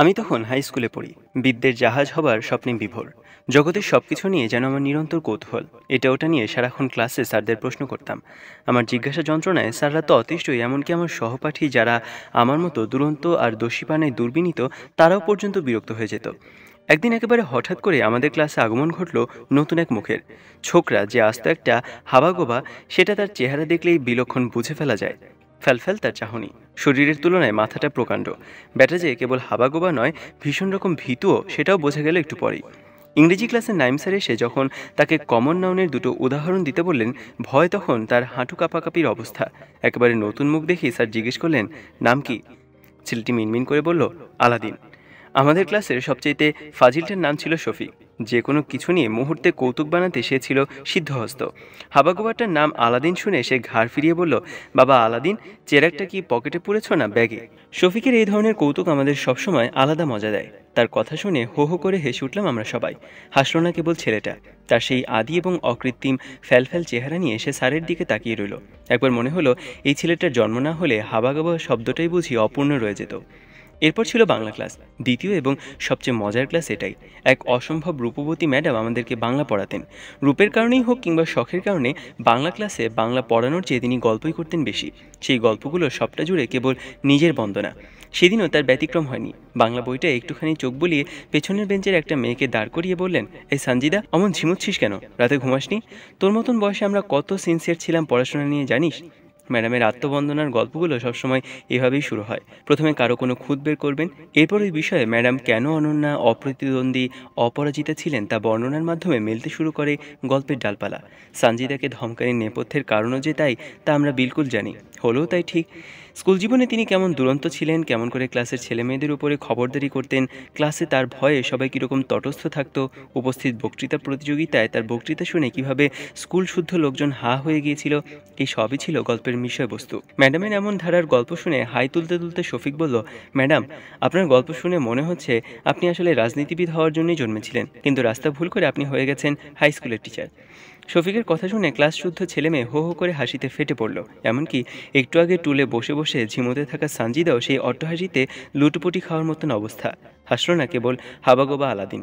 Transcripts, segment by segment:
আমি তখন হাই স্কুলে পড়ি বিদ্যের জাহাজ হবার স্বপ্নে বিভোর জগতের সব কিছু নিয়ে যেন আমার নিরন্তর কৌতূহল এটা ওটা নিয়ে সারাক্ষণ ক্লাসে স্যারদের প্রশ্ন করতাম আমার জিজ্ঞাসা যন্ত্রণায় স্যাররা তো অতিষ্ঠই এমনকি আমার সহপাঠী যারা আমার মতো দুরন্ত আর দোষীপানায় দুর্বিনীত তারাও পর্যন্ত বিরক্ত হয়ে যেত একদিন একেবারে হঠাৎ করে আমাদের ক্লাসে আগমন ঘটল নতুন এক মুখের ছোকরা যে আস্ত একটা হাবাগোবা সেটা তার চেহারা দেখলেই বিলক্ষণ বুঝে ফেলা যায় ফেল তার চাহনি শরীরের তুলনায় মাথাটা প্রকাণ্ড ব্যাটা যে কেবল হাবাগোবা নয় ভীষণ রকম ভীতুও সেটাও বোঝা গেল একটু পরেই ইংরেজি ক্লাসে নাইম স্যার এসে যখন তাকে কমন নাউনের দুটো উদাহরণ দিতে বললেন ভয় তখন তার হাঁটু কাপাকাপির অবস্থা একেবারে নতুন মুখ দেখে স্যার জিজ্ঞেস করলেন নাম কি ছেলেটি মিনমিন করে বলল আলাদিন আমাদের ক্লাসের সবচাইতে ফাজিলটার নাম ছিল শফি যে কোনো কিছু নিয়ে মুহূর্তে কৌতুক বানাতে সে ছিল সিদ্ধহস্ত হাবাগোবাটার নাম আলাদিন শুনে সে ঘাড় ফিরিয়ে বলল বাবা আলাদিন চেরাকটা কি পকেটে পুরেছ না ব্যাগে শফিকের এই ধরনের কৌতুক আমাদের সবসময় আলাদা মজা দেয় তার কথা শুনে হো হো করে হেসে উঠলাম আমরা সবাই হাসল না কেবল ছেলেটা তার সেই আদি এবং অকৃত্রিম ফ্যালফ্যাল চেহারা নিয়ে সে স্যারের দিকে তাকিয়ে রইল একবার মনে হলো এই ছেলেটার জন্ম না হলে হাবাগাবা শব্দটাই বুঝি অপূর্ণ রয়ে যেত এরপর ছিল বাংলা ক্লাস দ্বিতীয় এবং সবচেয়ে মজার ক্লাস এটাই এক অসম্ভব রূপবতী ম্যাডাম আমাদেরকে বাংলা পড়াতেন রূপের কারণেই হোক কিংবা শখের কারণে বাংলা ক্লাসে বাংলা পড়ানোর চেয়ে তিনি গল্পই করতেন বেশি সেই গল্পগুলো সবটা জুড়ে কেবল নিজের বন্দনা সেদিনও তার ব্যতিক্রম হয়নি বাংলা বইটা একটুখানি চোখ বুলিয়ে পেছনের বেঞ্চের একটা মেয়েকে দাঁড় করিয়ে বললেন এই সানজিদা অমন ঝিমুচ্ছিস কেন রাতে ঘুমাসনি তোর মতন বয়সে আমরা কত সিনসিয়ার ছিলাম পড়াশোনা নিয়ে জানিস ম্যাডামের আত্মবন্দনার গল্পগুলো সবসময় এভাবেই শুরু হয় প্রথমে কারো কোনো খুদ বের করবেন এরপর এই বিষয়ে ম্যাডাম কেন অনন্যা অপ্রতিদ্বন্দ্বী অপরাজিতা ছিলেন তা বর্ণনার মাধ্যমে মেলতে শুরু করে গল্পের ডালপালা সানজিদাকে ধমকানির নেপথ্যের কারণও যে তাই তা আমরা বিলকুল জানি হলেও তাই ঠিক স্কুল জীবনে তিনি কেমন দুরন্ত ছিলেন কেমন করে ক্লাসের ছেলে মেয়েদের উপরে খবরদারি করতেন ক্লাসে তার ভয়ে সবাই কীরকম তটস্থ থাকত উপস্থিত বক্তৃতা প্রতিযোগিতায় তার বক্তৃতা শুনে কিভাবে স্কুল শুদ্ধ লোকজন হা হয়ে গিয়েছিল এই সবই ছিল গল্পের বিষয়বস্তু ম্যাডামের এমন ধারার গল্প শুনে হাই তুলতে তুলতে শফিক বলল ম্যাডাম আপনার গল্প শুনে মনে হচ্ছে আপনি আসলে রাজনীতিবিদ হওয়ার জন্যই জন্মেছিলেন কিন্তু রাস্তা ভুল করে আপনি হয়ে গেছেন হাই স্কুলের টিচার শফিকের কথা শুনে ক্লাস শুদ্ধ ছেলে মেয়ে হো হো করে হাসিতে ফেটে পড়ল এমনকি একটু আগে টুলে বসে বসে ঝিমোতে থাকা সানজিদাও সেই অট্টহাসিতে লুটপুটি খাওয়ার মতন অবস্থা হাসল না কেবল হাবাগোবা আলাদিন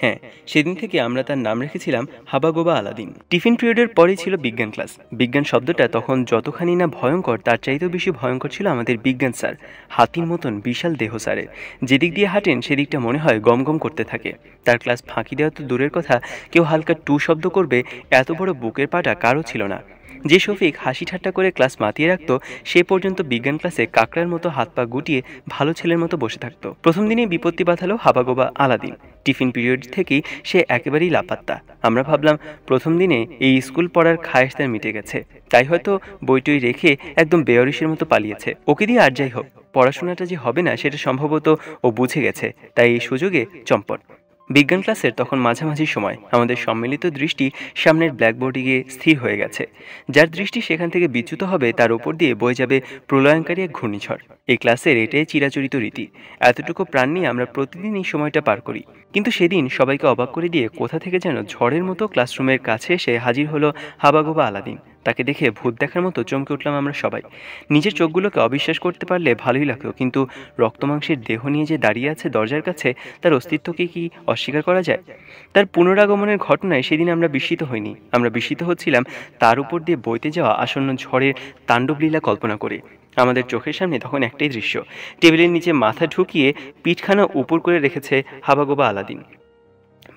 হ্যাঁ সেদিন থেকে আমরা তার নাম রেখেছিলাম হাবাগোবা আলাদিন টিফিন পিরিয়ডের পরেই ছিল বিজ্ঞান ক্লাস বিজ্ঞান শব্দটা তখন যতখানি না ভয়ঙ্কর তার চাইতেও বেশি ভয়ঙ্কর ছিল আমাদের বিজ্ঞান স্যার হাতির মতন বিশাল দেহ স্যারের যেদিক দিয়ে হাঁটেন সেদিকটা মনে হয় গম গম করতে থাকে তার ক্লাস ফাঁকি দেওয়া তো দূরের কথা কেউ হালকা টু শব্দ করবে এত বড় বুকের পাটা কারও ছিল না যে শফিক হাসি ঠাট্টা করে ক্লাস মাতিয়ে রাখত সে পর্যন্ত বিজ্ঞান ক্লাসে কাকড়ার মতো হাত পা গুটিয়ে ভালো ছেলের মতো বসে থাকতো প্রথম দিনেই বিপত্তি বাঁধালো হাবাগোবা আলাদিন টিফিন পিরিয়ড থেকেই সে একেবারেই লাপাত্তা আমরা ভাবলাম প্রথম দিনে এই স্কুল পড়ার খায়েশ তার মিটে গেছে তাই হয়তো বইটই রেখে একদম বেয়ারিসের মতো পালিয়েছে ওকে দিয়ে আর যাই হোক পড়াশোনাটা যে হবে না সেটা সম্ভবত ও বুঝে গেছে তাই এই সুযোগে চম্পট বিজ্ঞান ক্লাসের তখন মাঝামাঝি সময় আমাদের সম্মিলিত দৃষ্টি সামনের ব্ল্যাকবোর্ডে গিয়ে স্থির হয়ে গেছে যার দৃষ্টি সেখান থেকে বিচ্যুত হবে তার ওপর দিয়ে বয়ে যাবে প্রলয়ঙ্কারী এক ঘূর্ণিঝড় এই ক্লাসের এটাই চিরাচরিত রীতি এতটুকু প্রাণ নিয়ে আমরা প্রতিদিন এই সময়টা পার করি কিন্তু সেদিন সবাইকে অবাক করে দিয়ে কোথা থেকে যেন ঝড়ের মতো ক্লাসরুমের কাছে এসে হাজির হলো হাবাগোবা আলাদিন তাকে দেখে ভূত দেখার মতো চমকে উঠলাম আমরা সবাই নিজের চোখগুলোকে অবিশ্বাস করতে পারলে ভালোই লাগতো কিন্তু রক্তমাংসের দেহ নিয়ে যে দাঁড়িয়ে আছে দরজার কাছে তার অস্তিত্বকে কি অস্বীকার করা যায় তার পুনরাগমনের ঘটনায় সেদিন আমরা বিস্মিত হইনি আমরা বিস্মিত হচ্ছিলাম তার উপর দিয়ে বইতে যাওয়া আসন্ন ঝড়ের তাণ্ডবলীলা কল্পনা করে আমাদের চোখের সামনে তখন একটাই দৃশ্য টেবিলের নিচে মাথা ঢুকিয়ে পিঠখানা উপর করে রেখেছে হাবাগোবা আলাদিন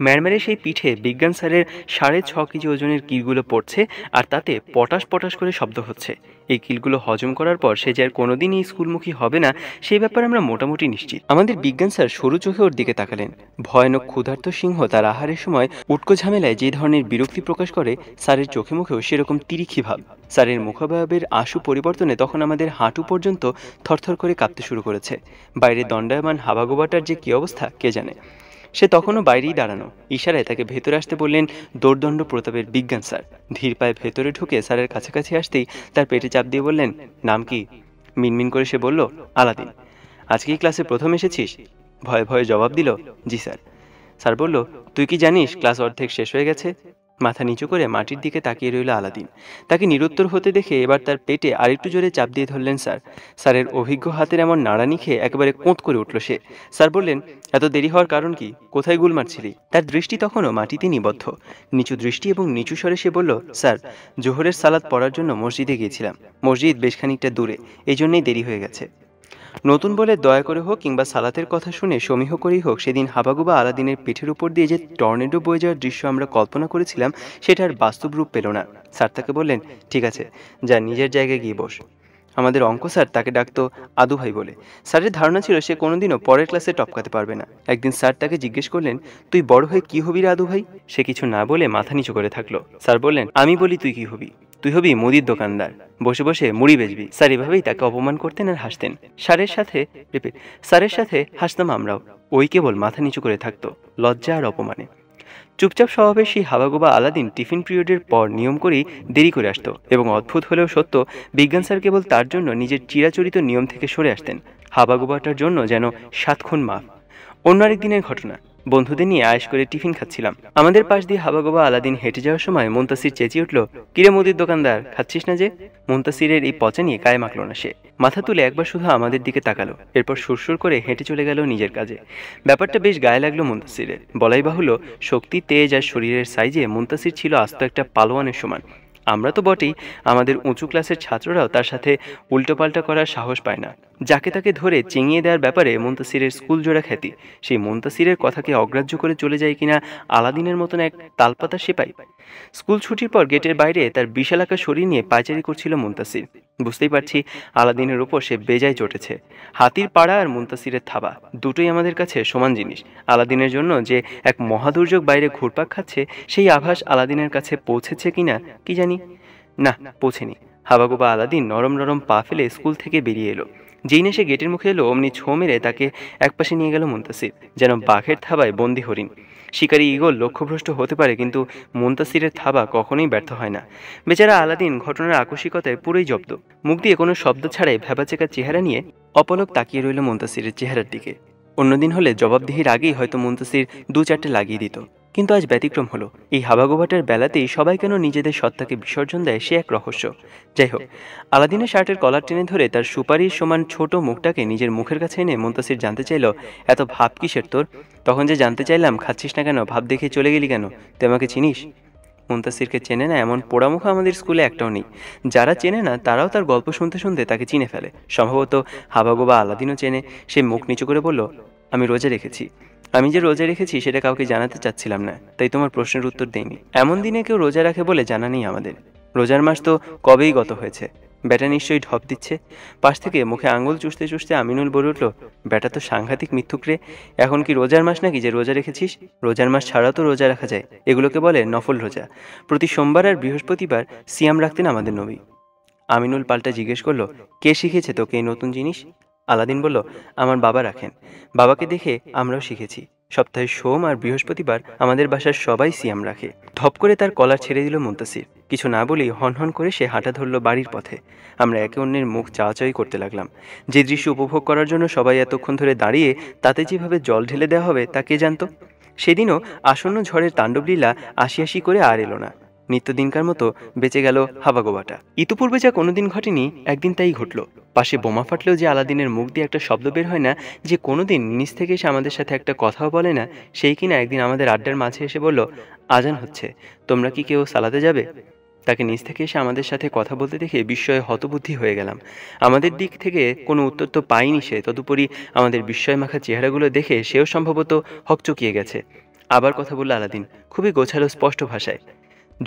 ম্যারম্যারের সেই পিঠে বিজ্ঞান স্যারের সাড়ে ছ কেজি ওজনের কিলগুলো পড়ছে আর তাতে পটাশ পটাশ করে শব্দ হচ্ছে এই কিলগুলো হজম করার পর সে যে আর কোনোদিনই স্কুলমুখী হবে না সেই ব্যাপারে আমরা মোটামুটি নিশ্চিত আমাদের বিজ্ঞান স্যার সরু চোখে ওর দিকে তাকালেন ভয়ানক ক্ষুধার্ত সিংহ তার আহারের সময় উটকো ঝামেলায় যে ধরনের বিরক্তি প্রকাশ করে স্যারের চোখে মুখেও সেরকম তিরিখি ভাব স্যারের মুখাবয়বের আশু পরিবর্তনে তখন আমাদের হাঁটু পর্যন্ত থরথর করে কাঁপতে শুরু করেছে বাইরে দণ্ডায়মান হাবাগোবাটার যে কী অবস্থা কে জানে সে তখনও বাইরেই দাঁড়ানো ইশারায় তাকে ভেতরে আসতে বললেন দোর্দণ্ড প্রতাপের বিজ্ঞান স্যার ধীর পায়ে ভেতরে ঢুকে স্যারের কাছাকাছি আসতেই তার পেটে চাপ দিয়ে বললেন নাম কি মিনমিন করে সে বলল আলাদিন আজকে ক্লাসে প্রথম এসেছিস ভয়ে ভয়ে জবাব দিল জি স্যার স্যার বলল তুই কি জানিস ক্লাস অর্ধেক শেষ হয়ে গেছে মাথা নিচু করে মাটির দিকে তাকিয়ে রইল আলাদিন তাকে নিরুত্তর হতে দেখে এবার তার পেটে আরেকটু জোরে চাপ দিয়ে ধরলেন স্যার স্যারের অভিজ্ঞ হাতের এমন নাড়ানি খেয়ে একেবারে কোঁত করে উঠল সে স্যার বললেন এত দেরি হওয়ার কারণ কি কোথায় গুল মারছিলি তার দৃষ্টি তখনও মাটিতে নিবদ্ধ নিচু দৃষ্টি এবং নিচু স্বরে সে বলল স্যার জোহরের সালাদ পড়ার জন্য মসজিদে গিয়েছিলাম মসজিদ বেশ খানিকটা দূরে এই জন্যেই দেরি হয়ে গেছে নতুন বলে দয়া করে হোক কিংবা সালাতের কথা শুনে সমীহ করেই হোক সেদিন হাবাগুবা আলাদিনের পিঠের উপর দিয়ে যে টর্নেডো বয়ে যাওয়ার দৃশ্য আমরা কল্পনা করেছিলাম সেটার বাস্তব রূপ পেল না স্যার তাকে বললেন ঠিক আছে যা নিজের জায়গায় গিয়ে বস আমাদের অঙ্ক স্যার তাকে ডাকতো আদু ভাই বলে স্যারের ধারণা ছিল সে কোনোদিনও পরের ক্লাসে টপকাতে পারবে না একদিন স্যার তাকে জিজ্ঞেস করলেন তুই বড় হয়ে কী হবি রে আদু ভাই সে কিছু না বলে মাথা নিচু করে থাকলো স্যার বললেন আমি বলি তুই কী হবি তুই হবি মুদির দোকানদার বসে বসে মুড়ি বেচবি স্যার এভাবেই তাকে অপমান করতেন আর হাসতেন স্যারের সাথে রিপিট স্যারের সাথে হাসতাম আমরাও ওই কেবল মাথা নিচু করে থাকতো লজ্জা আর অপমানে চুপচাপ স্বভাবে সেই হাবাগোবা আলাদিন টিফিন পিরিয়ডের পর নিয়ম করেই দেরি করে আসতো এবং অদ্ভুত হলেও সত্য বিজ্ঞান স্যার কেবল তার জন্য নিজের চিরাচরিত নিয়ম থেকে সরে আসতেন হাবাগোবাটার জন্য যেন সাতক্ষণ মাফ অন্য আরেক দিনের ঘটনা বন্ধুদের নিয়ে আয়েস করে টিফিন খাচ্ছিলাম আমাদের পাশ দিয়ে হাবাগোবা আলাদিন হেঁটে যাওয়ার সময় মুন্তাসির চেঁচিয়ে উঠল কিরে মোদির দোকানদার খাচ্ছিস না যে মোন্তাসিরের এই পচা নিয়ে গায়ে মাখল না সে মাথা তুলে একবার শুধু আমাদের দিকে তাকালো এরপর সুরসুর করে হেঁটে চলে গেল নিজের কাজে ব্যাপারটা বেশ গায়ে লাগলো মুন্তাসিরের বলাই বাহুল্য শক্তি তেজ আর শরীরের সাইজে মুন্তাসির ছিল আস্ত একটা পালোয়ানের সমান আমরা তো বটেই আমাদের উঁচু ক্লাসের ছাত্ররাও তার সাথে উল্টোপাল্টা করার সাহস পায় না যাকে তাকে ধরে চিঙিয়ে দেওয়ার ব্যাপারে মুন্তাসিরের স্কুল জোড়া খ্যাতি সেই মুন্তাসিরের কথাকে অগ্রাহ্য করে চলে যায় কিনা আলাদিনের মতন এক তালপাতা সেপাই স্কুল ছুটির পর গেটের বাইরে তার বিশাল শরীর নিয়ে পাইচারি করছিল মুন্তাসির বুঝতেই পারছি আলাদিনের ওপর সে বেজায় চটেছে হাতির পাড়া আর মুন্তাসিরের থাবা দুটোই আমাদের কাছে সমান জিনিস আলাদিনের জন্য যে এক মহাদুর্যোগ বাইরে ঘুরপাক খাচ্ছে সেই আভাস আলাদিনের কাছে পৌঁছেছে কিনা কি জানি না পৌঁছেনি হাবাগোবা আলাদিন নরম নরম পা ফেলে স্কুল থেকে বেরিয়ে এলো যেই না সে গেটের মুখে এলো অমনি ছো মেরে তাকে একপাশে নিয়ে গেল মুন্তাসির যেন বাঘের থাবায় বন্দি হরিণ শিকারী ইগল লক্ষ্যভ্রষ্ট হতে পারে কিন্তু মুন্তাসিরের থাবা কখনোই ব্যর্থ হয় না বেচারা আলাদিন ঘটনার আকস্মিকতায় পুরোই জব্দ মুখ দিয়ে কোনো শব্দ ছাড়াই ভেবাচেকার চেহারা নিয়ে অপলক তাকিয়ে রইল মুন্তাসিরের চেহারার দিকে অন্যদিন হলে জবাবদিহির আগেই হয়তো মুন্তাসির দু চারটে লাগিয়ে দিত কিন্তু আজ ব্যতিক্রম হলো এই হাবাগোবাটার বেলাতেই সবাই কেন নিজেদের সত্তাকে বিসর্জন দেয় সে এক রহস্য যাই হোক আলাদিনের শার্টের কলার টেনে ধরে তার সুপারির সমান ছোট মুখটাকে নিজের মুখের কাছে এনে মুন্তাসির জানতে চাইল এত ভাব কিসের তোর তখন যে জানতে চাইলাম খাচ্ছিস না কেন ভাব দেখে চলে গেলি কেন তুই আমাকে চিনিস মুন্তাসিরকে চেনে না এমন পোড়ামুখ আমাদের স্কুলে একটাও নেই যারা চেনে না তারাও তার গল্প শুনতে শুনতে তাকে চিনে ফেলে সম্ভবত হাবাগোবা আলাদিনও চেনে সে মুখ নিচু করে বলল আমি রোজা রেখেছি আমি যে রোজা রেখেছি সেটা কাউকে জানাতে চাচ্ছিলাম না তাই তোমার প্রশ্নের উত্তর দেইনি এমন দিনে কেউ রোজা রাখে বলে জানা নেই আমাদের রোজার মাস তো কবেই গত হয়েছে ব্যাটা নিশ্চয়ই ঢপ দিচ্ছে পাশ থেকে মুখে আঙুল চুষতে চুষতে আমিনুল বলে উঠল ব্যাটা তো সাংঘাতিক রে এখন কি রোজার মাস নাকি যে রোজা রেখেছিস রোজার মাস ছাড়াও তো রোজা রাখা যায় এগুলোকে বলে নফল রোজা প্রতি সোমবার আর বৃহস্পতিবার সিয়াম রাখতেন আমাদের নবী আমিনুল পাল্টা জিজ্ঞেস করলো কে শিখেছে তোকে এই নতুন জিনিস আলাদিন বলল আমার বাবা রাখেন বাবাকে দেখে আমরাও শিখেছি সপ্তাহে সোম আর বৃহস্পতিবার আমাদের বাসার সবাই সিয়াম রাখে ধপ করে তার কলা ছেড়ে দিল মুন্তাসির কিছু না বলেই হনহন করে সে হাঁটা ধরল বাড়ির পথে আমরা একে অন্যের মুখ চাওয়াচাই করতে লাগলাম যে দৃশ্য উপভোগ করার জন্য সবাই এতক্ষণ ধরে দাঁড়িয়ে তাতে যেভাবে জল ঢেলে দেওয়া হবে তা কে জানতো সেদিনও আসন্ন ঝড়ের তাণ্ডবলীলা আশি আশি করে আর এলো না নিত্যদিনকার মতো বেঁচে গেল হাবাগোবাটা ইতিপূর্বে যা কোনোদিন ঘটেনি একদিন তাই ঘটল পাশে বোমা ফাটলেও যে আলাদিনের মুখ দিয়ে একটা শব্দ বের হয় না যে কোনোদিন নিজ থেকে সে আমাদের সাথে একটা কথাও বলে না সেই কিনা একদিন আমাদের আড্ডার মাঝে এসে বলল আজান হচ্ছে তোমরা কি কেউ সালাতে যাবে তাকে নিজ থেকে এসে আমাদের সাথে কথা বলতে দেখে বিস্ময়ে হতবুদ্ধি হয়ে গেলাম আমাদের দিক থেকে কোনো উত্তর তো পাইনি সে তদুপরি আমাদের বিস্ময় মাখা চেহারাগুলো দেখে সেও সম্ভবত হকচকিয়ে গেছে আবার কথা বলল আলাদিন খুবই গোছালো স্পষ্ট ভাষায়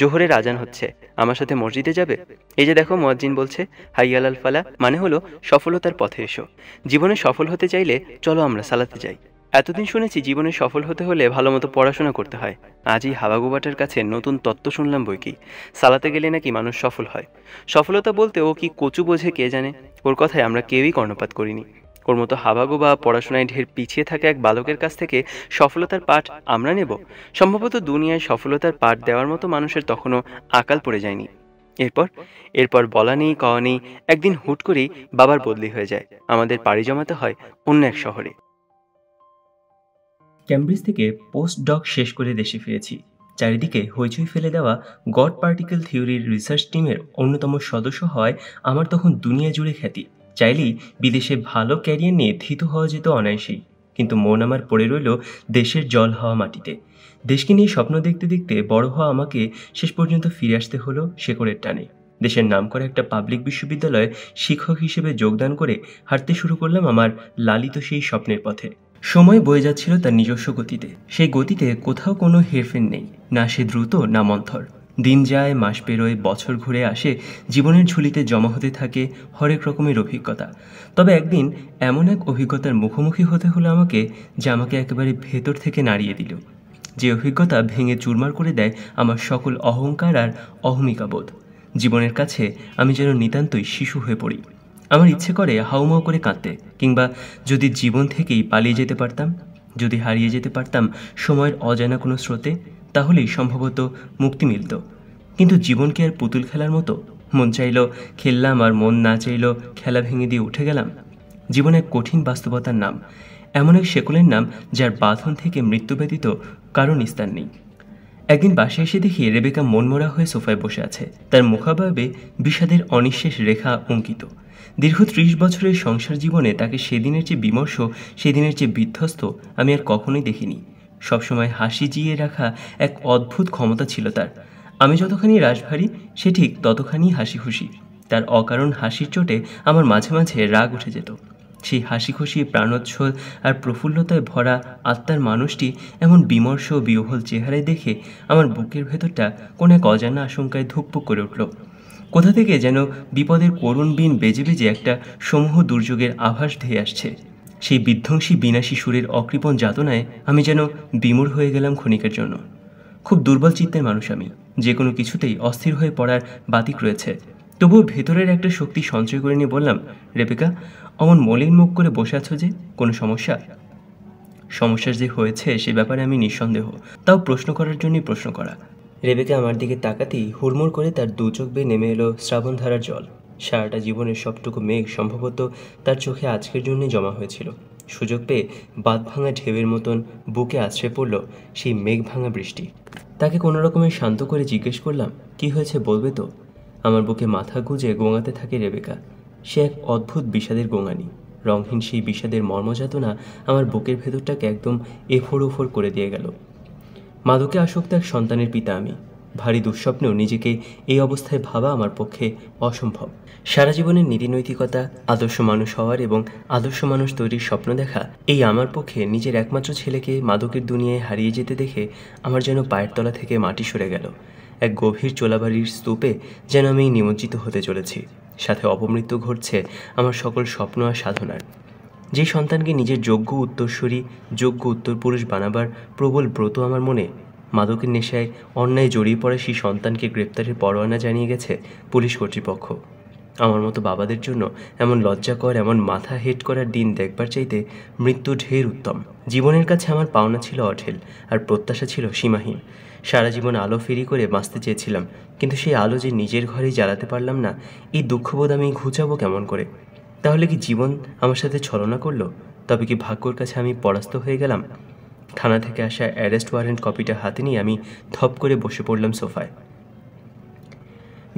জোহরের আজান হচ্ছে আমার সাথে মসজিদে যাবে এই যে দেখো মোয়াজ্জিন বলছে হাইয়াল আল ফালা মানে হলো সফলতার পথে এসো জীবনে সফল হতে চাইলে চলো আমরা সালাতে যাই এতদিন শুনেছি জীবনে সফল হতে হলে ভালো মতো পড়াশোনা করতে হয় আজই হাবাগুবাটার কাছে নতুন তত্ত্ব শুনলাম বই কি সালাতে গেলে নাকি মানুষ সফল হয় সফলতা বলতে ও কি কচু বোঝে কে জানে ওর কথায় আমরা কেউই কর্ণপাত করিনি ওর মতো হাবাগু বা পড়াশোনায় ঢের পিছিয়ে থাকা এক বালকের কাছ থেকে সফলতার পাঠ আমরা নেব সম্ভবত দুনিয়ায় সফলতার পাঠ দেওয়ার মতো মানুষের তখনও আকাল পড়ে যায়নি এরপর এরপর বলা নেই কওয়া নেই একদিন হুট করেই বাবার বদলি হয়ে যায় আমাদের পাড়ি জমাতে হয় অন্য এক শহরে ক্যামব্রিজ থেকে পোস্ট ডক শেষ করে দেশে ফিরেছি চারিদিকে হইচই ফেলে দেওয়া গড পার্টিকেল থিওরির রিসার্চ টিমের অন্যতম সদস্য হয় আমার তখন দুনিয়া জুড়ে খ্যাতি চাইলেই বিদেশে ভালো ক্যারিয়ার নিয়ে থিতু হওয়া যেত অনায়াসেই কিন্তু মন আমার পড়ে রইল দেশের জল হওয়া মাটিতে দেশকে নিয়ে স্বপ্ন দেখতে দেখতে বড় হওয়া আমাকে শেষ পর্যন্ত ফিরে আসতে হলো শেকড়ের টানে দেশের নাম করা একটা পাবলিক বিশ্ববিদ্যালয়ে শিক্ষক হিসেবে যোগদান করে হাঁটতে শুরু করলাম আমার লালিত সেই স্বপ্নের পথে সময় বয়ে যাচ্ছিল তার নিজস্ব গতিতে সেই গতিতে কোথাও কোনো হেরফের নেই না সে দ্রুত না মন্থর দিন যায় মাস পেরোয় বছর ঘুরে আসে জীবনের ঝুলিতে জমা হতে থাকে হরেক রকমের অভিজ্ঞতা তবে একদিন এমন এক অভিজ্ঞতার মুখোমুখি হতে হলো আমাকে যা আমাকে একেবারে ভেতর থেকে নাড়িয়ে দিল যে অভিজ্ঞতা ভেঙে চুরমার করে দেয় আমার সকল অহংকার আর অহমিকাবোধ জীবনের কাছে আমি যেন নিতান্তই শিশু হয়ে পড়ি আমার ইচ্ছে করে হাউমাউ করে কাঁদতে কিংবা যদি জীবন থেকেই পালিয়ে যেতে পারতাম যদি হারিয়ে যেতে পারতাম সময়ের অজানা কোনো স্রোতে তাহলেই সম্ভবত মুক্তি মিলত কিন্তু জীবনকে আর পুতুল খেলার মতো মন চাইল খেললাম আর মন না চাইল খেলা ভেঙে দিয়ে উঠে গেলাম জীবন এক কঠিন বাস্তবতার নাম এমন এক শেকলের নাম যার বাঁধন থেকে মৃত্যু ব্যতীত কারো নিস্তার নেই একদিন বাসায় এসে দেখি রেবেকা মনমরা হয়ে সোফায় বসে আছে তার মুখাভাবে বিষাদের অনিঃশেষ রেখা অঙ্কিত দীর্ঘ ত্রিশ বছরের সংসার জীবনে তাকে সেদিনের চেয়ে বিমর্ষ সেদিনের চেয়ে বিধ্বস্ত আমি আর কখনোই দেখিনি সবসময় হাসি জিয়ে রাখা এক অদ্ভুত ক্ষমতা ছিল তার আমি যতখানি রাশভারী সে ঠিক ততখানি হাসি খুশি তার অকারণ হাসির চোটে আমার মাঝে মাঝে রাগ উঠে যেত সেই হাসি খুশি প্রাণোচ্ছল আর প্রফুল্লতায় ভরা আত্মার মানুষটি এমন বিমর্ষ ও বিহল চেহারায় দেখে আমার বুকের ভেতরটা কোনো এক অজানা আশঙ্কায় ধুকপুক করে উঠল কোথা থেকে যেন বিপদের করুণ বিন বেজে বেজে একটা সমূহ দুর্যোগের আভাস ধেয়ে আসছে সেই বিধ্বংসী বিনাশী সুরের অকৃপণ যাতনায় আমি যেন বিমূর হয়ে গেলাম ক্ষণিকের জন্য খুব দুর্বল চিত্তের মানুষ আমি যে কোনো কিছুতেই অস্থির হয়ে পড়ার বাতিক রয়েছে তবুও ভেতরের একটা শক্তি সঞ্চয় করে নিয়ে বললাম রেবেকা অমন মলিন মুখ করে বসে আছো যে কোনো সমস্যা সমস্যার যে হয়েছে সে ব্যাপারে আমি নিঃসন্দেহ তাও প্রশ্ন করার জন্যই প্রশ্ন করা রেবেকা আমার দিকে তাকাতেই হুড়মুড় করে তার দু চোখ বেয়ে নেমে এলো শ্রাবণধারার জল সারাটা জীবনের সবটুকু মেঘ সম্ভবত তার চোখে আজকের জন্যই জমা হয়েছিল সুযোগ পেয়ে বাদ ভাঙা ঢেউয়ের মতন বুকে আছড়ে পড়ল সেই মেঘ ভাঙা বৃষ্টি তাকে কোনো রকমে শান্ত করে জিজ্ঞেস করলাম কি হয়েছে বলবে তো আমার বুকে মাথা গুঁজে গোঙাতে থাকে রেবেকা সে এক অদ্ভুত বিষাদের গোঙানি রংহীন সেই বিষাদের মর্মযাতনা আমার বুকের ভেতরটাকে একদম এফোর ওফোর করে দিয়ে গেল মাদকে আসক্ত এক সন্তানের পিতা আমি ভারী দুঃস্বপ্নেও নিজেকে এই অবস্থায় ভাবা আমার পক্ষে অসম্ভব সারা জীবনের নীতিনৈতিকতা আদর্শ মানুষ হওয়ার এবং আদর্শ মানুষ তৈরির স্বপ্ন দেখা এই আমার পক্ষে নিজের একমাত্র ছেলেকে মাদকের দুনিয়ায় হারিয়ে যেতে দেখে আমার যেন পায়ের তলা থেকে মাটি সরে গেল এক গভীর চোলাবাড়ির স্তূপে যেন আমি নিমজ্জিত হতে চলেছি সাথে অপমৃত্যু ঘটছে আমার সকল স্বপ্ন আর সাধনার যে সন্তানকে নিজের যোগ্য উত্তরসূরি যোগ্য উত্তরপুরুষ বানাবার প্রবল ব্রত আমার মনে মাদকের নেশায় অন্যায় জড়িয়ে পড়া সেই সন্তানকে গ্রেপ্তারের পরোয়ানা জানিয়ে গেছে পুলিশ কর্তৃপক্ষ আমার মতো বাবাদের জন্য এমন লজ্জাকর এমন মাথা হেট করার দিন দেখবার চাইতে মৃত্যু ঢের উত্তম জীবনের কাছে আমার পাওনা ছিল অঢেল আর প্রত্যাশা ছিল সীমাহীন সারা জীবন আলো ফেরি করে বাঁচতে চেয়েছিলাম কিন্তু সেই আলো যে নিজের ঘরেই জ্বালাতে পারলাম না এই দুঃখবোধ আমি ঘুচাবো কেমন করে তাহলে কি জীবন আমার সাথে ছলনা করলো তবে কি ভাগ্যর কাছে আমি পরাস্ত হয়ে গেলাম থানা থেকে আসা অ্যারেস্ট ওয়ারেন্ট কপিটা হাতে নিয়ে আমি থপ করে বসে পড়লাম সোফায়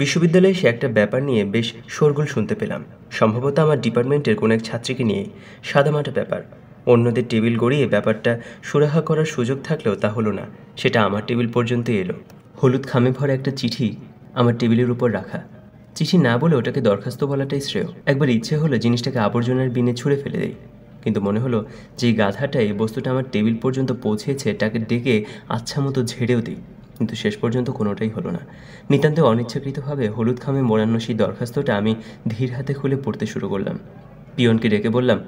বিশ্ববিদ্যালয়ে সে একটা ব্যাপার নিয়ে বেশ শোরগোল শুনতে পেলাম সম্ভবত আমার ডিপার্টমেন্টের কোনো এক ছাত্রীকে নিয়ে সাদামাটা ব্যাপার অন্যদের টেবিল গড়িয়ে ব্যাপারটা সুরাহা করার সুযোগ থাকলেও তা হলো না সেটা আমার টেবিল পর্যন্ত এলো হলুদ খামে ভরা একটা চিঠি আমার টেবিলের উপর রাখা চিঠি না বলে ওটাকে দরখাস্ত বলাটাই শ্রেয় একবার ইচ্ছে হলো জিনিসটাকে আবর্জনার বিনে ছুঁড়ে ফেলে দেয় কিন্তু মনে হলো যে গাধাটা এই বস্তুটা আমার টেবিল পর্যন্ত পৌঁছেছে তাকে ডেকে আচ্ছা মতো ঝেড়েও দিই কিন্তু শেষ পর্যন্ত কোনোটাই হলো না নিতান্ত অনিচ্ছাকৃতভাবে হলুদ খামে মোড়ানো সেই দরখাস্তটা আমি ধীর হাতে খুলে পড়তে শুরু করলাম পিয়নকে ডেকে বললাম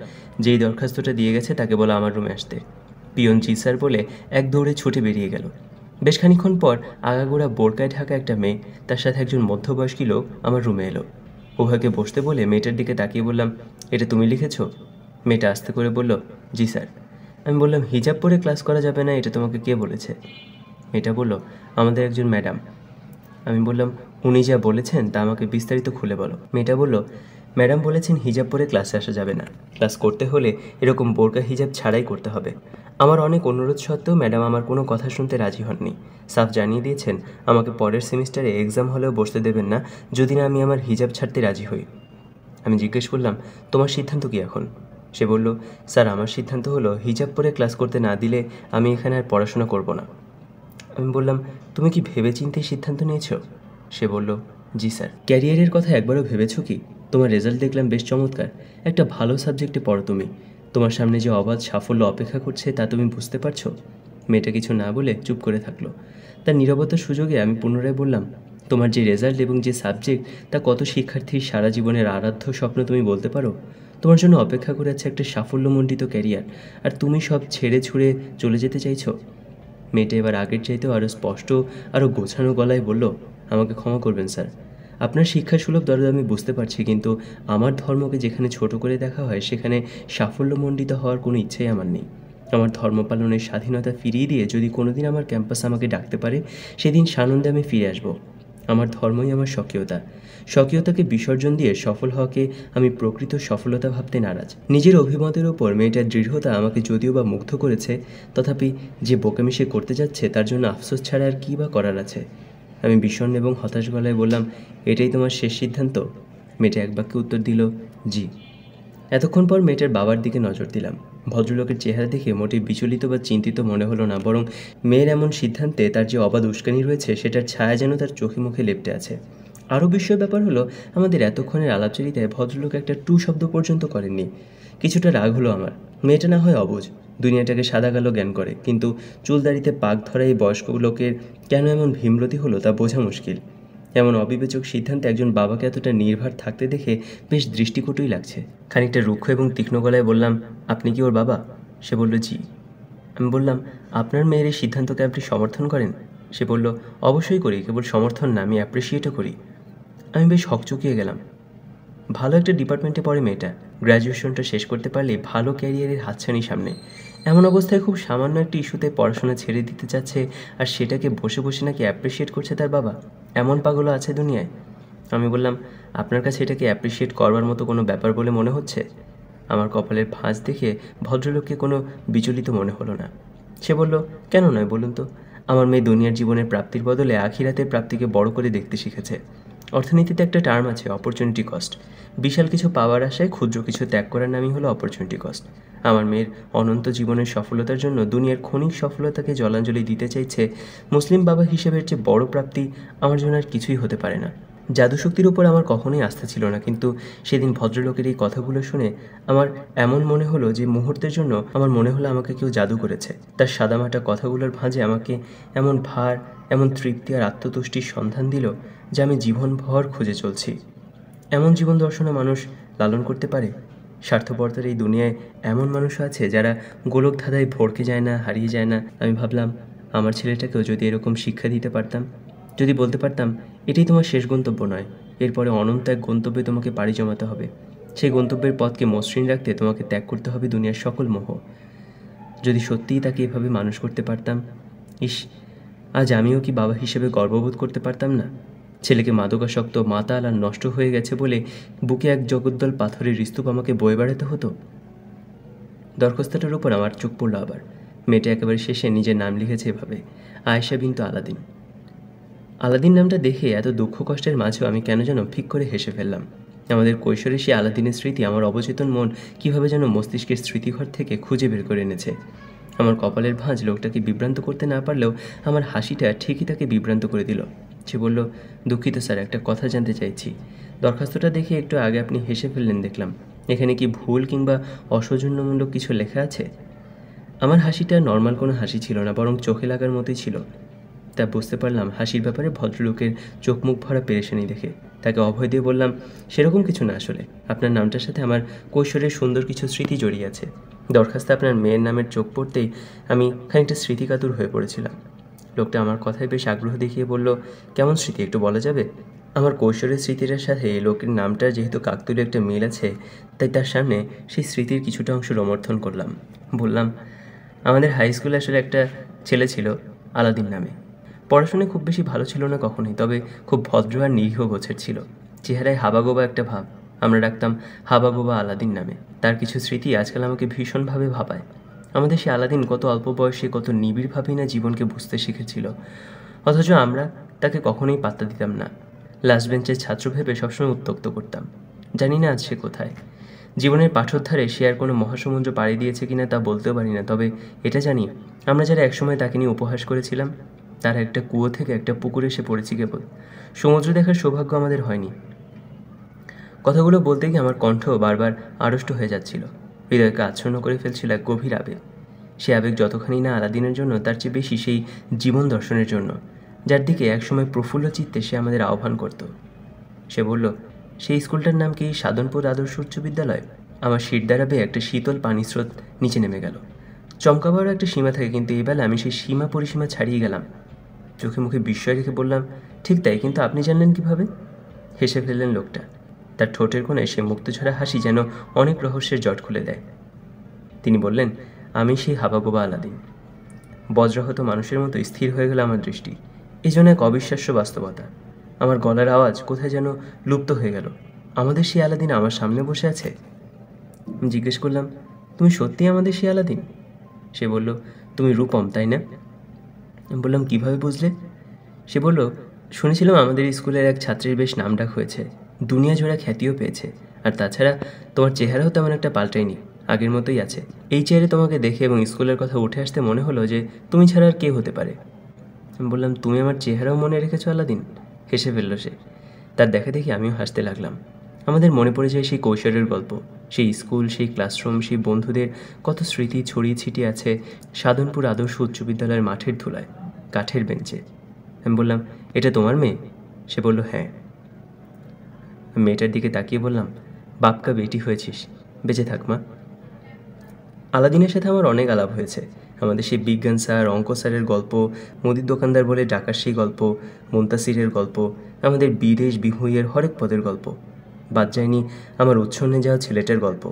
যেই দরখাস্তটা দিয়ে গেছে তাকে বলো আমার রুমে আসতে পিয়ন জি স্যার বলে এক দৌড়ে ছুটে বেরিয়ে গেল বেশ খানিক্ষণ পর আগাগোড়া বোরকায় ঢাকা একটা মেয়ে তার সাথে একজন মধ্যবয়স্কী লোক আমার রুমে এলো উহাকে বসতে বলে মেয়েটার দিকে তাকিয়ে বললাম এটা তুমি লিখেছো মেয়েটা আস্তে করে বলল জি স্যার আমি বললাম হিজাব পরে ক্লাস করা যাবে না এটা তোমাকে কে বলেছে মেয়েটা বলল আমাদের একজন ম্যাডাম আমি বললাম উনি যা বলেছেন তা আমাকে বিস্তারিত খুলে বলো মেয়েটা বলল ম্যাডাম বলেছেন হিজাব পরে ক্লাসে আসা যাবে না ক্লাস করতে হলে এরকম বোরকা হিজাব ছাড়াই করতে হবে আমার অনেক অনুরোধ সত্ত্বেও ম্যাডাম আমার কোনো কথা শুনতে রাজি হননি সাফ জানিয়ে দিয়েছেন আমাকে পরের সেমিস্টারে এক্সাম হলেও বসতে দেবেন না যদি না আমি আমার হিজাব ছাড়তে রাজি হই আমি জিজ্ঞেস করলাম তোমার সিদ্ধান্ত কী এখন সে বলল স্যার আমার সিদ্ধান্ত হলো হিজাব পরে ক্লাস করতে না দিলে আমি এখানে আর পড়াশোনা করব না আমি বললাম তুমি কি চিনতে সিদ্ধান্ত নিয়েছ সে বলল জি স্যার ক্যারিয়ারের কথা একবারও ভেবেছো কি তোমার রেজাল্ট দেখলাম বেশ চমৎকার একটা ভালো সাবজেক্টে পড়ো তুমি তোমার সামনে যে অবাধ সাফল্য অপেক্ষা করছে তা তুমি বুঝতে পারছো মেয়েটা কিছু না বলে চুপ করে থাকলো তার নিরবতার সুযোগে আমি পুনরায় বললাম তোমার যে রেজাল্ট এবং যে সাবজেক্ট তা কত শিক্ষার্থীর সারা জীবনের আরাধ্য স্বপ্ন তুমি বলতে পারো তোমার জন্য অপেক্ষা করে আছে একটা সাফল্যমণ্ডিত ক্যারিয়ার আর তুমি সব ছেড়ে ছুড়ে চলে যেতে চাইছো মেয়েটা এবার আগের চাইতেও আরও স্পষ্ট আরও গোছানো গলায় বলল আমাকে ক্ষমা করবেন স্যার আপনার শিক্ষা সুলভ দরদ আমি বুঝতে পারছি কিন্তু আমার ধর্মকে যেখানে ছোট করে দেখা হয় সেখানে সাফল্যমণ্ডিত হওয়ার কোনো ইচ্ছাই আমার নেই আমার ধর্ম পালনের স্বাধীনতা ফিরিয়ে দিয়ে যদি কোনোদিন আমার ক্যাম্পাস আমাকে ডাকতে পারে সেদিন সানন্দে আমি ফিরে আসবো আমার ধর্মই আমার স্বকীয়তা স্বকীয়তাকে বিসর্জন দিয়ে সফল হওয়াকে আমি প্রকৃত সফলতা ভাবতে নারাজ নিজের অভিমতের ওপর মেয়েটার দৃঢ়তা আমাকে যদিও বা মুগ্ধ করেছে তথাপি যে বোকামিশে করতে যাচ্ছে তার জন্য আফসোস ছাড়া আর কী বা করার আছে আমি বিষণ্ণ এবং হতাশ গলায় বললাম এটাই তোমার শেষ সিদ্ধান্ত মেয়েটা এক বাক্যে উত্তর দিল জি এতক্ষণ পর মেয়েটার বাবার দিকে নজর দিলাম ভদ্রলোকের চেহারা দেখে মোটে বিচলিত বা চিন্তিত মনে হলো না বরং মেয়ের এমন সিদ্ধান্তে তার যে অবাধ উস্কানি রয়েছে সেটার ছায়া যেন তার চোখে মুখে লেপটে আছে আরও বিষয় ব্যাপার হলো আমাদের এতক্ষণের আলাপচারিতায় ভদ্রলোক একটা টু শব্দ পর্যন্ত করেননি কিছুটা রাগ হলো আমার মেয়েটা না হয় অবুঝ দুনিয়াটাকে সাদা কালো জ্ঞান করে কিন্তু চুল দাড়িতে পাক ধরা এই বয়স্ক লোকের কেন এমন ভীমরতি হলো তা বোঝা মুশকিল এমন অবিবেচক সিদ্ধান্তে একজন বাবাকে এতটা নির্ভার থাকতে দেখে বেশ দৃষ্টিকটুই লাগছে খানিকটা রুক্ষ এবং তীক্ষ্ণ গলায় বললাম আপনি কি ওর বাবা সে বলল জি আমি বললাম আপনার মেয়ের এই সিদ্ধান্তকে আপনি সমর্থন করেন সে বলল অবশ্যই করি কেবল সমর্থন না আমি অ্যাপ্রিসিয়েটও করি আমি বেশ হকচকিয়ে গেলাম ভালো একটা ডিপার্টমেন্টে পড়ে মেয়েটা গ্র্যাজুয়েশনটা শেষ করতে পারলে ভালো ক্যারিয়ারের হাতছানি সামনে এমন অবস্থায় খুব সামান্য একটি ইস্যুতে পড়াশোনা ছেড়ে দিতে চাচ্ছে আর সেটাকে বসে বসে নাকি অ্যাপ্রিসিয়েট করছে তার বাবা এমন পাগলও আছে দুনিয়ায় আমি বললাম আপনার কাছে এটাকে অ্যাপ্রিসিয়েট করবার মতো কোনো ব্যাপার বলে মনে হচ্ছে আমার কপালের ফাঁস দেখে ভদ্রলোককে কোনো বিচলিত মনে হলো না সে বলল কেন নয় বলুন তো আমার মেয়ে দুনিয়ার জীবনের প্রাপ্তির বদলে আখিরাতের প্রাপ্তিকে বড় করে দেখতে শিখেছে অর্থনীতিতে একটা টার্ম আছে অপরচুনিটি কস্ট বিশাল কিছু পাওয়ার আশায় ক্ষুদ্র কিছু ত্যাগ করার নামই হলো অপরচুনিটি কস্ট আমার মেয়ের অনন্ত জীবনের সফলতার জন্য দুনিয়ার ক্ষণিক সফলতাকে জলাঞ্জলি দিতে চাইছে মুসলিম বাবা হিসেবে যে বড় প্রাপ্তি আমার জন্য আর কিছুই হতে পারে না জাদুশক্তির উপর আমার কখনোই আস্থা ছিল না কিন্তু সেদিন ভদ্রলোকের এই কথাগুলো শুনে আমার এমন মনে হলো যে মুহূর্তের জন্য আমার মনে হলো আমাকে কেউ জাদু করেছে তার সাদামাটা কথাগুলোর ভাঁজে আমাকে এমন ভার এমন তৃপ্তি আর আত্মতুষ্টির সন্ধান দিল যা আমি জীবনভর খুঁজে চলছি এমন জীবন দর্শনে মানুষ লালন করতে পারে স্বার্থপরতার এই দুনিয়ায় এমন মানুষ আছে যারা গোলক ধাঁধায় ভরকে যায় না হারিয়ে যায় না আমি ভাবলাম আমার ছেলেটাকেও যদি এরকম শিক্ষা দিতে পারতাম যদি বলতে পারতাম এটাই তোমার শেষ গন্তব্য নয় এরপরে অনন্ত এক গন্তব্যে তোমাকে পাড়ি জমাতে হবে সেই গন্তব্যের পথকে মসৃণ রাখতে তোমাকে ত্যাগ করতে হবে দুনিয়ার সকল মোহ যদি সত্যিই তাকে এভাবে মানুষ করতে পারতাম ইস আজ আমিও কি বাবা হিসেবে গর্ববোধ করতে পারতাম না ছেলেকে মাদকাসক্ত মাতাল আর নষ্ট হয়ে গেছে বলে বুকে এক জগদ্দল পাথরের স্তূপ আমাকে বয়ে বেড়াতে হতো দরখাস্তটার উপর আমার চোখ পড়লো আবার মেয়েটা একেবারে শেষে নিজের নাম লিখেছে এভাবে আয়েশা বিন্তু আলাদিন আলাদিন নামটা দেখে এত দুঃখ কষ্টের মাঝেও আমি কেন যেন ফিক করে হেসে ফেললাম আমাদের কৈশোরে সেই আলাদিনের স্মৃতি আমার অবচেতন মন কিভাবে যেন মস্তিষ্কের স্মৃতিঘর থেকে খুঁজে বের করে এনেছে আমার কপালের ভাঁজ লোকটাকে বিভ্রান্ত করতে না পারলেও আমার হাসিটা ঠিকই তাকে বিভ্রান্ত করে দিল সে বলল দুঃখিত স্যার একটা কথা জানতে চাইছি দরখাস্তটা দেখে একটু আগে আপনি হেসে ফেললেন দেখলাম এখানে কি ভুল কিংবা অসৌজন্যমূলক কিছু লেখা আছে আমার হাসিটা নর্মাল কোনো হাসি ছিল না বরং চোখে লাগার মতোই ছিল তা বুঝতে পারলাম হাসির ব্যাপারে ভদ্রলোকের চোখ মুখ ভরা পেরেশানি দেখে তাকে অভয় দিয়ে বললাম সেরকম কিছু না আসলে আপনার নামটার সাথে আমার কৈশোরের সুন্দর কিছু স্মৃতি জড়িয়ে আছে দরখাস্তে আপনার মেয়ের নামের চোখ পড়তেই আমি খানিকটা স্মৃতিকাতুর হয়ে পড়েছিলাম লোকটা আমার কথায় বেশ আগ্রহ দেখিয়ে বলল কেমন স্মৃতি একটু বলা যাবে আমার কৈশোরের স্মৃতিটার সাথে লোকের নামটার যেহেতু কাকতুলে একটা মিল আছে তাই তার সামনে সেই স্মৃতির কিছুটা অংশ সমর্থন করলাম বললাম আমাদের হাই স্কুলে আসলে একটা ছেলে ছিল আলাদিন নামে পড়াশোনায় খুব বেশি ভালো ছিল না কখনোই তবে খুব ভদ্র আর নিরীহ গোছের ছিল চেহারায় হাবাগোবা একটা ভাব আমরা ডাকতাম হাবাগোবা আলাদিন নামে তার কিছু স্মৃতি আজকাল আমাকে ভীষণভাবে ভাবায় আমাদের সে আলাদিন কত অল্প বয়সে কত নিবিড়ভাবেই না জীবনকে বুঝতে শিখেছিল অথচ আমরা তাকে কখনোই পাত্তা দিতাম না লাস্ট বেঞ্চের ছাত্র ভেবে সবসময় উত্তক্ত করতাম জানি না আজ সে কোথায় জীবনের পাঠোদ্ধারে সে আর কোনো মহাসমুদ্র পাড়ি দিয়েছে কিনা তা বলতেও পারি না তবে এটা জানি আমরা যারা একসময় তাকে নিয়ে উপহাস করেছিলাম তারা একটা কুয়ো থেকে একটা পুকুরে এসে পড়েছি কেবল সমুদ্র দেখার সৌভাগ্য আমাদের হয়নি কথাগুলো বলতে গিয়ে আমার কণ্ঠ বারবার আড়ষ্ট হয়ে যাচ্ছিল হৃদয়কে আচ্ছন্ন করে ফেলছিল এক গভীর আবেগ সে আবেগ যতখানি না আলাদিনের জন্য তার চেয়ে বেশি সেই জীবন দর্শনের জন্য যার দিকে একসময় প্রফুল্ল চিত্তে সে আমাদের আহ্বান করত সে বলল সেই স্কুলটার নাম কি সাধনপুর আদর্শ উচ্চ বিদ্যালয় আমার শীত দাঁড়াবে একটা শীতল পানিস্রোত নিচে নেমে গেল চমকাবারও একটা সীমা থাকে কিন্তু এবেলা আমি সেই সীমা পরিসীমা ছাড়িয়ে গেলাম চোখে মুখে বিস্ময় রেখে বললাম ঠিক তাই কিন্তু আপনি জানলেন কিভাবে হেসে ফেললেন লোকটা তার ঠোঁটের কোণে সে মুক্তঝরা হাসি যেন অনেক রহস্যের জট খুলে দেয় তিনি বললেন আমি সেই হাবাগোবা আলাদিন বজ্রাহত মানুষের মতো স্থির হয়ে গেল আমার দৃষ্টি এ যেন এক অবিশ্বাস্য বাস্তবতা আমার গলার আওয়াজ কোথায় যেন লুপ্ত হয়ে গেল আমাদের সেই আলাদিন আমার সামনে বসে আছে আমি জিজ্ঞেস করলাম তুমি সত্যি আমাদের সেই আলাদিন সে বলল তুমি রূপম তাই না আমি বললাম কিভাবে বুঝলে সে বলল শুনেছিলাম আমাদের স্কুলের এক ছাত্রীর বেশ নামডাক হয়েছে দুনিয়া জোড়া খ্যাতিও পেয়েছে আর তাছাড়া তোমার চেহারাও তেমন একটা পাল্টায়নি আগের মতোই আছে এই চেয়ারে তোমাকে দেখে এবং স্কুলের কথা উঠে আসতে মনে হলো যে তুমি ছাড়া আর কে হতে পারে আমি বললাম তুমি আমার চেহারাও মনে রেখেছো আলাদিন হেসে ফেললো সে তার দেখা দেখি আমিও হাসতে লাগলাম আমাদের মনে পড়ে যায় সেই কৈশোরের গল্প সেই স্কুল সেই ক্লাসরুম সেই বন্ধুদের কত স্মৃতি ছড়িয়ে ছিটিয়ে আছে সাধনপুর আদর্শ উচ্চ বিদ্যালয়ের মাঠের ধুলায় কাঠের বেঞ্চে আমি বললাম এটা তোমার মেয়ে সে বলল হ্যাঁ মেয়েটার দিকে তাকিয়ে বললাম বাপকা বেটি হয়েছিস বেঁচে থাক মা আলাদিনের সাথে আমার অনেক আলাপ হয়েছে আমাদের সেই বিজ্ঞান স্যার অঙ্ক স্যারের গল্প মুদির দোকানদার বলে ডাকার সেই গল্প মুন্তাসিরের গল্প আমাদের বিদেশ বিহুইয়ের হরেক পদের গল্প বাদ যায়নি আমার উচ্ছন্নে যাওয়া ছেলেটার গল্প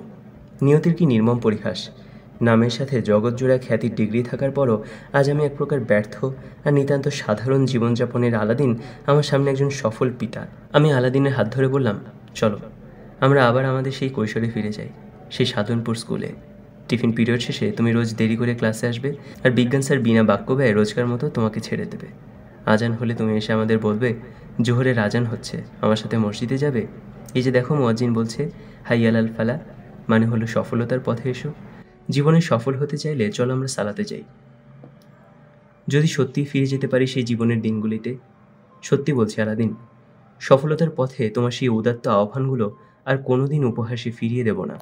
নিয়তির কি নির্মম পরিহাস নামের সাথে জগৎজোড়া খ্যাতির ডিগ্রি থাকার পরও আজ আমি এক প্রকার ব্যর্থ আর নিতান্ত সাধারণ জীবনযাপনের আলাদিন আমার সামনে একজন সফল পিতা আমি আলাদিনের হাত ধরে বললাম চলো আমরা আবার আমাদের সেই কৈশোরে ফিরে যাই সেই সাধনপুর স্কুলে টিফিন পিরিয়ড শেষে তুমি রোজ দেরি করে ক্লাসে আসবে আর বিজ্ঞান স্যার বিনা বাক্য ব্যয় রোজকার মতো তোমাকে ছেড়ে দেবে আজান হলে তুমি এসে আমাদের বলবে জোহরে আজান হচ্ছে আমার সাথে মসজিদে যাবে এই যে দেখো মজিন বলছে হাইয়াল আল ফালা মানে হলো সফলতার পথে এসো জীবনে সফল হতে চাইলে চলো আমরা সালাতে যাই যদি সত্যি ফিরে যেতে পারি সেই জীবনের দিনগুলিতে সত্যি বলছি আলাদিন সফলতার পথে তোমার সেই উদাত্ত আহ্বানগুলো আর কোনোদিন উপহাসে ফিরিয়ে দেব না